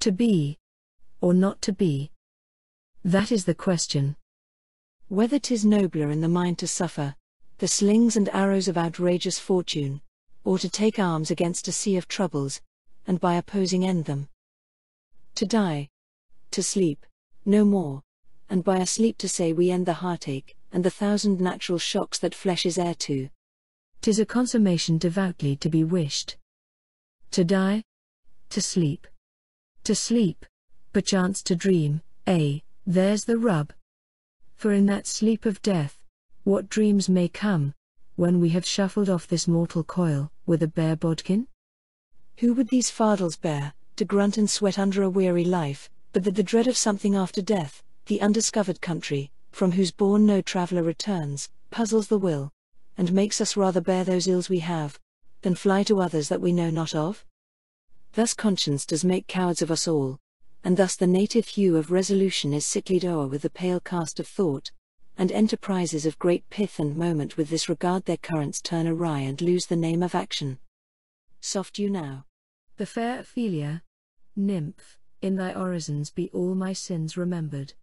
To be. Or not to be. That is the question. Whether 'tis nobler in the mind to suffer, the slings and arrows of outrageous fortune, or to take arms against a sea of troubles, and by opposing end them. To die. To sleep. No more. And by a sleep to say we end the heartache, and the thousand natural shocks that flesh is heir to. 'Tis a consummation devoutly to be wished. To die. To sleep to sleep, perchance to dream, ay, eh, there's the rub. For in that sleep of death, what dreams may come, when we have shuffled off this mortal coil, with a bare bodkin? Who would these fardels bear, to grunt and sweat under a weary life, but that the dread of something after death, the undiscovered country, from whose bourne no traveller returns, puzzles the will, and makes us rather bear those ills we have, than fly to others that we know not of? Thus conscience does make cowards of us all, and thus the native hue of resolution is sicklied o'er with the pale cast of thought, and enterprises of great pith and moment with this regard their currents turn awry and lose the name of action. Soft you now. The fair Ophelia, nymph, in thy orisons be all my sins remembered.